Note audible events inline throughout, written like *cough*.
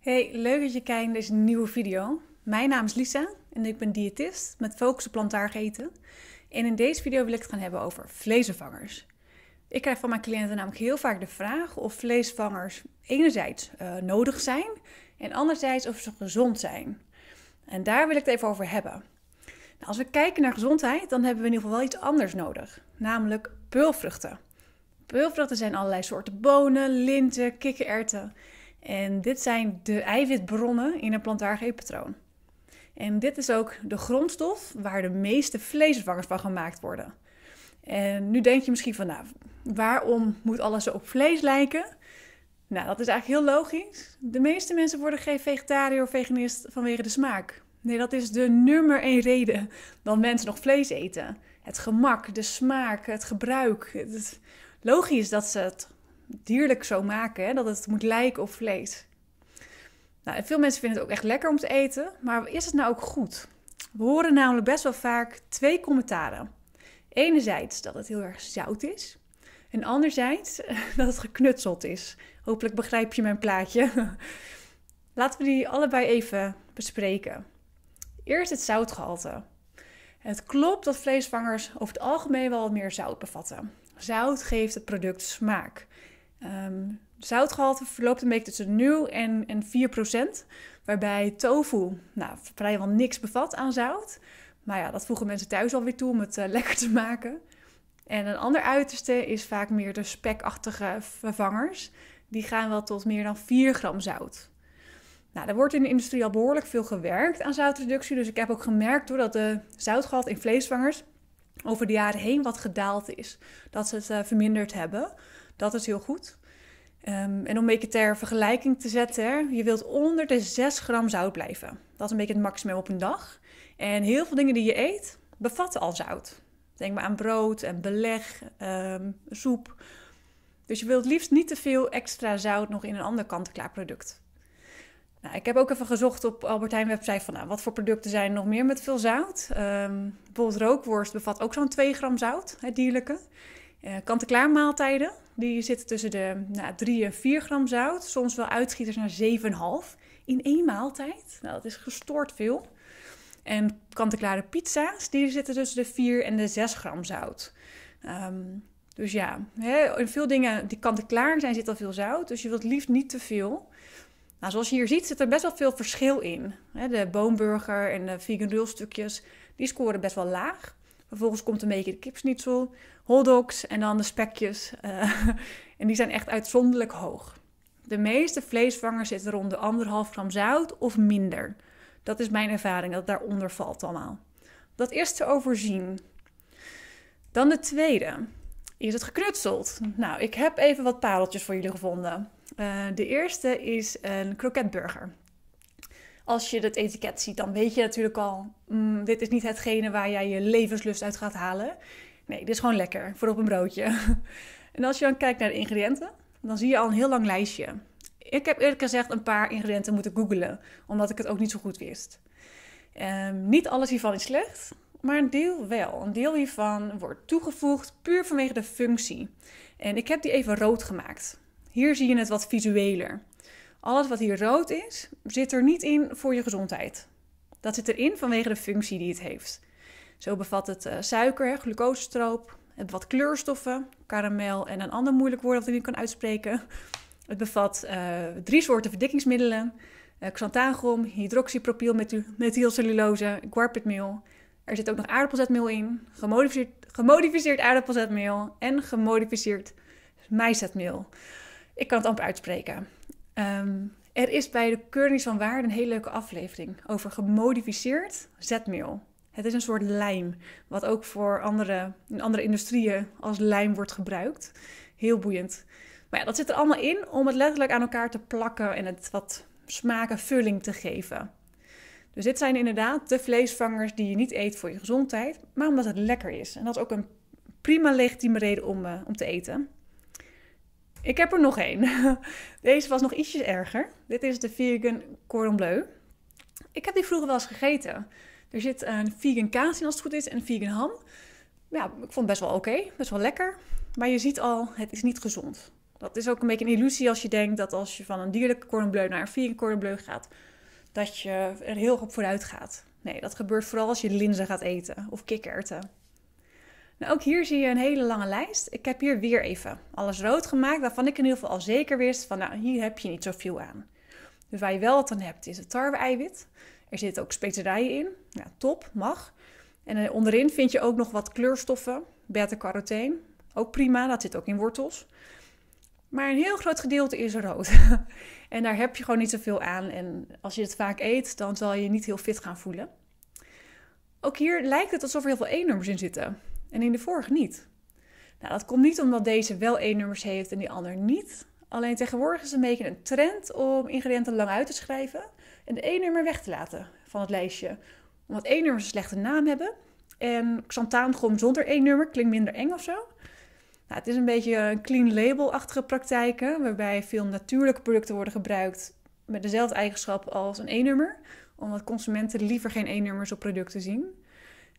Hey, leuk dat je kijkt naar deze nieuwe video. Mijn naam is Lisa en ik ben diëtist met focus op plantaardig eten. En in deze video wil ik het gaan hebben over vleesvervangers. Ik krijg van mijn cliënten namelijk heel vaak de vraag of vleesvangers enerzijds eh, nodig zijn en anderzijds of ze gezond zijn. En daar wil ik het even over hebben. Nou, als we kijken naar gezondheid, dan hebben we in ieder geval iets anders nodig, namelijk peulvruchten. Peulvruchten zijn allerlei soorten bonen, linten, kikkererwten. En dit zijn de eiwitbronnen in een plantaardig eetpatroon. En dit is ook de grondstof waar de meeste vleesvervangers van gemaakt worden. En nu denk je misschien van, nou, waarom moet alles zo op vlees lijken? Nou, dat is eigenlijk heel logisch. De meeste mensen worden geen vegetariër of veganist vanwege de smaak. Nee, dat is de nummer één reden dat mensen nog vlees eten. Het gemak, de smaak, het gebruik. Het logisch dat ze het dierlijk zo maken. Hè? Dat het moet lijken op vlees. Nou, veel mensen vinden het ook echt lekker om te eten. Maar is het nou ook goed? We horen namelijk best wel vaak twee commentaren. Enerzijds dat het heel erg zout is. En anderzijds *laughs* dat het geknutseld is. Hopelijk begrijp je mijn plaatje. *laughs* Laten we die allebei even bespreken. Eerst het zoutgehalte. Het klopt dat vleesvangers over het algemeen wel meer zout bevatten. Zout geeft het product smaak. Um, zoutgehalte verloopt een beetje tussen 0 en, en 4 procent. Waarbij tofu nou, vrijwel niks bevat aan zout. Maar ja, dat voegen mensen thuis alweer toe om het eh, *laughs* lekker te maken. En een ander uiterste is vaak meer de spekachtige vervangers. Die gaan wel tot meer dan 4 gram zout. Nou, er wordt in de industrie al behoorlijk veel gewerkt aan zoutreductie. Dus ik heb ook gemerkt dat de zoutgehalte in vleesvangers over de jaren heen wat gedaald is. Dat ze het eh, verminderd hebben. Dat is heel goed. Ehm, en om een beetje ter vergelijking te zetten, je wilt onder de 6 gram zout blijven. Dat is een beetje het maximum op een dag. En heel veel dingen die je eet, bevatten al zout. Denk maar aan brood en beleg, ehm, soep. Dus je wilt liefst niet te veel extra zout nog in een ander kant-klaar en product. Nou, ik heb ook even gezocht op Albert Heijn website van nou, wat voor producten zijn er nog meer met veel zout. Um, bijvoorbeeld rookworst bevat ook zo'n 2 gram zout, het dierlijke. Uh, eh, kant-en-klaar maaltijden, die zitten tussen de nou, 3 en 4 gram zout. Soms wel uitschieters naar 7,5 in één maaltijd. Nou, dat is gestoord veel. En kant-en-klare pizza's, die zitten tussen de 4 en de 6 gram zout. Ehm, dus ja, hè, in veel dingen die kant-en-klaar zijn zit al veel zout. Dus je wilt liefst niet te veel. Nou, zoals je hier ziet zit er best wel veel verschil in. De boomburger en de vegan dulstukjes, die scoren best wel laag. Vervolgens komt een beetje de kipsnitzel, hotdogs en dan de spekjes. *laughs* Eh, en die zijn echt uitzonderlijk hoog. De meeste vleesvangers zitten rond de anderhalf gram zout of minder. Dat is mijn ervaring, dat daaronder valt allemaal. Dat is te overzien. Dan de tweede. Is het geknutseld? Nou, ik heb even wat pareltjes voor jullie gevonden. Eh, de eerste is een kroketburger. Als je het etiket ziet, dan weet je natuurlijk al, mm, dit is niet hetgene waar jij je levenslust uit gaat halen. Nee, dit is gewoon lekker voor op een broodje. *laughs* en als je dan kijkt naar de ingrediënten, dan zie je al een heel lang lijstje. Ik heb eerlijk gezegd een paar ingrediënten moeten googlen, omdat ik het ook niet zo goed wist. Ehm, niet alles hiervan is slecht, maar een deel wel. Een deel hiervan wordt toegevoegd puur vanwege de functie. En ik heb die even rood gemaakt. Hier zie je het wat visueler. Alles wat hier rood is, zit er niet in voor je gezondheid. Dat zit erin vanwege de functie die het heeft. Zo bevat het eh, suiker, glucosestroop, het wat kleurstoffen, karamel en een ander moeilijk woord dat ik niet kan uitspreken. Het bevat eh, drie soorten verdikkingsmiddelen: uh, eh, xantagrom, hydroxypropylmethylcellulose, guarpetmeel. Er zit ook nog aardappelzetmeel in, gemodificeerd, gemodificeerd aardappelzetmeel en gemodificeerd meisetmeel. Ik kan het amper uitspreken. Ehm, er is bij de Keurings van Waarde een hele leuke aflevering over gemodificeerd zetmeel. Het is een soort lijm, wat ook voor andere, in andere industrieën als lijm wordt gebruikt. Heel boeiend. Maar ja, dat zit er allemaal in om het letterlijk aan elkaar te plakken en het wat smaken vulling te geven. Dus dit zijn inderdaad de vleesvangers die je niet eet voor je gezondheid, maar omdat het lekker is. En dat is ook een prima legitieme reden om, eh, om te eten. Ik heb er nog één. *laughs* Deze was nog ietsjes erger. Dit is de vegan cordon bleu. Ik heb die vroeger wel eens gegeten. Er zit een vegan kaas in als het goed is en een vegan ham. Ja, ik vond het best wel oké, best wel lekker. Maar je ziet al, het is niet gezond. Dat is ook een beetje een illusie als je denkt dat als je van een dierlijke cordon bleu naar een vegan cordon bleu gaat, dat je er heel goed vooruit gaat. Nee, dat gebeurt vooral als je linzen gaat eten of kikkererwten. Nou, ook hier zie je een hele lange lijst. Ik heb hier weer even alles rood gemaakt, waarvan ik in ieder geval al zeker wist van, nou, hier heb je niet zoveel aan. Dus waar je wel wat aan hebt, is het tarwe-eiwit. Er zitten ook specerijen in. Nou, top, mag. En eh, onderin vind je ook nog wat kleurstoffen, beta-carotene. Ook prima, dat zit ook in wortels. Maar een heel groot gedeelte is rood. *laughs* en daar heb je gewoon niet zoveel aan. En als je het vaak eet, dan zal je je niet heel fit gaan voelen. Ook hier lijkt het alsof er heel veel E-nummers in zitten en in de vorige niet. Nou, dat komt niet omdat deze wel één nummers heeft en die ander niet. Alleen tegenwoordig is het een beetje een trend om ingrediënten lang uit te schrijven en de één nummer weg te laten van het lijstje. Omdat één nummers een slechte naam hebben en xanthaangom zonder één nummer klinkt minder eng of zo. Nou, het is een beetje een clean label-achtige praktijken, waarbij veel natuurlijke producten worden gebruikt met dezelfde eigenschap als een E-nummer, omdat consumenten liever geen E-nummers op producten zien.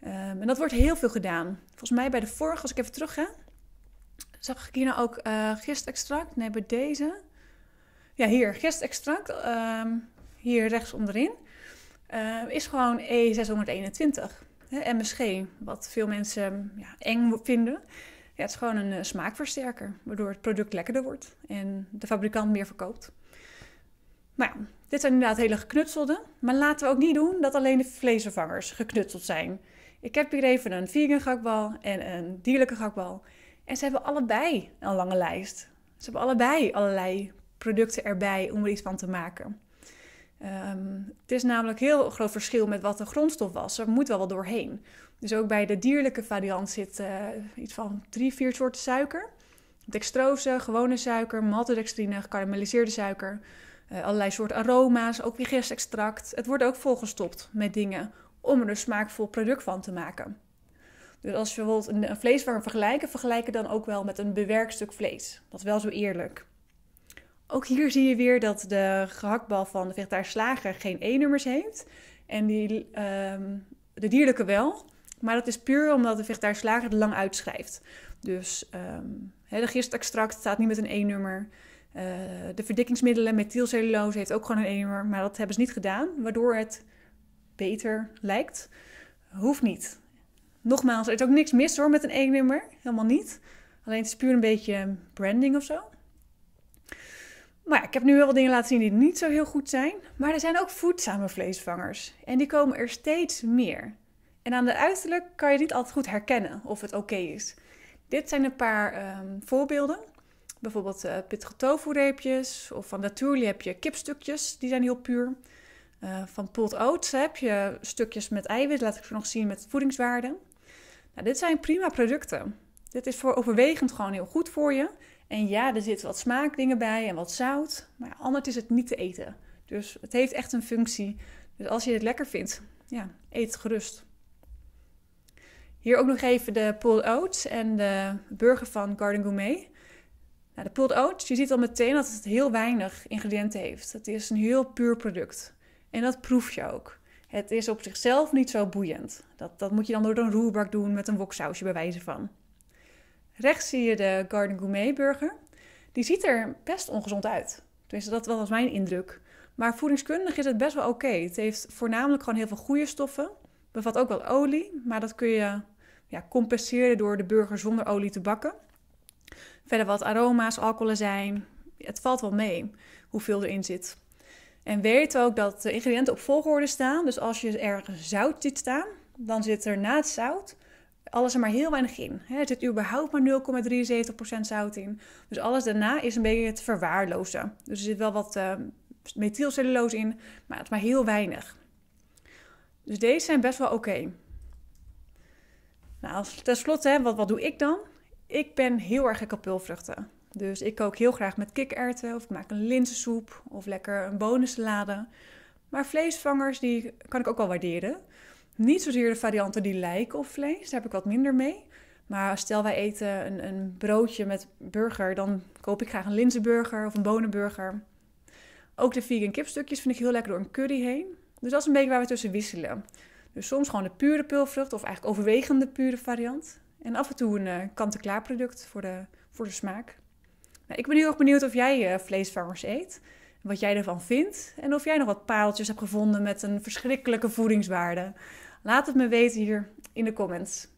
Ehm, en dat wordt heel veel gedaan. Volgens mij bij de vorige, als ik even terug ga, zag ik hier nou ook uh, eh, gistextract. Nee, bij deze. Ja, hier, gistextract. Um, ehm, hier rechts onderin. Ehm, is gewoon E621. Hè, MSG, wat veel mensen ja, eng vinden. Ja, het is gewoon een eh, smaakversterker, waardoor het product lekkerder wordt en de fabrikant meer verkoopt. Nou, ja, dit zijn inderdaad hele geknutselde. Maar laten we ook niet doen dat alleen de vleesvervangers geknutseld zijn. Ik heb hier even een vegan gakbal en een dierlijke gakbal. En ze hebben allebei een lange lijst. Ze hebben allebei allerlei producten erbij om er iets van te maken. Ehm, het is namelijk heel groot verschil met wat de grondstof was. Er moet wel wat doorheen. Dus ook bij de dierlijke variant zit eh, iets van drie, vier soorten suiker. Dextrose, gewone suiker, maltodextrine, gekarameliseerde suiker. Uh, allerlei soorten aroma's, ook weer gistextract. Het wordt ook volgestopt met dingen om er een smaakvol product van te maken. Dus als je bijvoorbeeld een vleeswarm vergelijken, vergelijken dan ook wel met een bewerkstuk vlees. Dat is wel zo eerlijk. Ook hier zie je weer dat de gehaktbal van de vegetarische slager geen E-nummers heeft. En die, ehm, de dierlijke wel. Maar dat is puur omdat de vegetarische slager het lang uitschrijft. Dus um, de gistextract staat niet met een E-nummer. Eh, de verdikkingsmiddelen met methylcellulose heeft ook gewoon een E-nummer. Maar dat hebben ze niet gedaan. Waardoor het beter lijkt. Hoeft niet. Nogmaals, er is ook niks mis hoor met een E-nummer. Helemaal niet. Alleen het is puur een beetje branding of zo. Maar ja, ik heb nu heel wat dingen laten zien die niet zo heel goed zijn. Maar er zijn ook voedzame vleesvangers. En die komen er steeds meer. En aan de uiterlijk kan je niet altijd goed herkennen of het oké is. Dit zijn een paar ehm, voorbeelden. Bijvoorbeeld uh, pittige tofu reepjes. Of van Naturally heb je kipstukjes. Die zijn heel puur. Eh, van pulled oats heb je stukjes met eiwit, laat ik ze nog zien met voedingswaarde. Nou, dit zijn prima producten. Dit is voor overwegend gewoon heel goed voor je. En ja, er zitten wat smaakdingen bij en wat zout, maar anders is het niet te eten. Dus het heeft echt een functie. Dus als je het lekker vindt, ja, eet gerust. Hier ook nog even de pulled oats en de burger van Garden Gourmet. Nou, de pulled oats, je ziet al meteen dat het heel weinig ingrediënten heeft. Het is een heel puur product. En dat proef je ook. Het is op zichzelf niet zo boeiend. Dat, dat moet je dan door een roerbak doen met een woksausje bij wijze van. Rechts zie je de Garden Gourmet burger. Die ziet er best ongezond uit. Tenminste, dat was mijn indruk. Maar voedingskundig is het best wel oké. Het heeft voornamelijk gewoon heel veel goede stoffen. Bevat ook wel olie, maar dat kun je ja, compenseren door de burger zonder olie te bakken. Verder wat aroma's, alcoholen zijn. Het valt wel mee hoeveel erin zit. En weet ook dat de ingrediënten op volgorde staan. Dus als je ergens zout ziet staan, dan zit er na het zout alles er maar heel weinig in. Er zit überhaupt maar 0,73% zout in. Dus alles daarna is een beetje het verwaarlozen. Dus er zit wel wat uh, methylcellulose in, maar het is maar heel weinig. Dus deze zijn best wel oké. Okay. Nou, ten slotte, wat, wat doe ik dan? Ik ben heel erg gek op dus ik kook heel graag met kikkererwten of ik maak een linzensoep of lekker een bonensalade. Maar vleesvangers die kan ik ook wel waarderen. Niet zozeer de varianten die lijken op vlees, daar heb ik wat minder mee. Maar stel wij eten een, een broodje met burger, dan koop ik graag een linzenburger of een bonenburger. Ook de vegan kipstukjes vind ik heel lekker door een curry heen. Dus dat is een beetje waar we tussen wisselen. Dus soms gewoon de pure pulvrucht of eigenlijk overwegende pure variant. En af en toe een eh, kant-en-klaar product voor de, voor de smaak. Nou, ik ben heel erg benieuwd of jij uh, eh, vleesvangers eet. Wat jij ervan vindt. En of jij nog wat pareltjes hebt gevonden met een verschrikkelijke voedingswaarde. Laat het me weten hier in de comments.